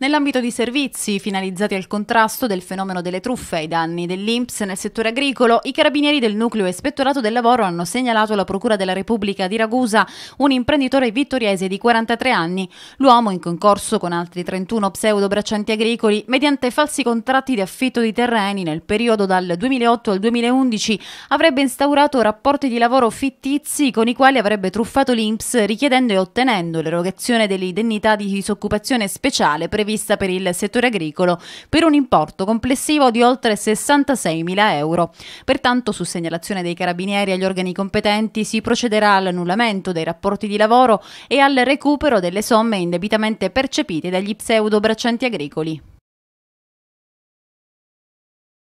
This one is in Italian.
Nell'ambito di servizi finalizzati al contrasto del fenomeno delle truffe ai danni dell'INPS nel settore agricolo, i carabinieri del nucleo ispettorato del lavoro hanno segnalato alla Procura della Repubblica di Ragusa un imprenditore vittoriese di 43 anni. L'uomo, in concorso con altri 31 pseudo braccianti agricoli, mediante falsi contratti di affitto di terreni nel periodo dal 2008 al 2011, avrebbe instaurato rapporti di lavoro fittizi con i quali avrebbe truffato l'INPS richiedendo e ottenendo l'erogazione dell'indennità di disoccupazione speciale prevista prevista per il settore agricolo per un importo complessivo di oltre 66 mila euro. Pertanto, su segnalazione dei carabinieri agli organi competenti, si procederà all'annullamento dei rapporti di lavoro e al recupero delle somme indebitamente percepite dagli pseudo braccianti agricoli.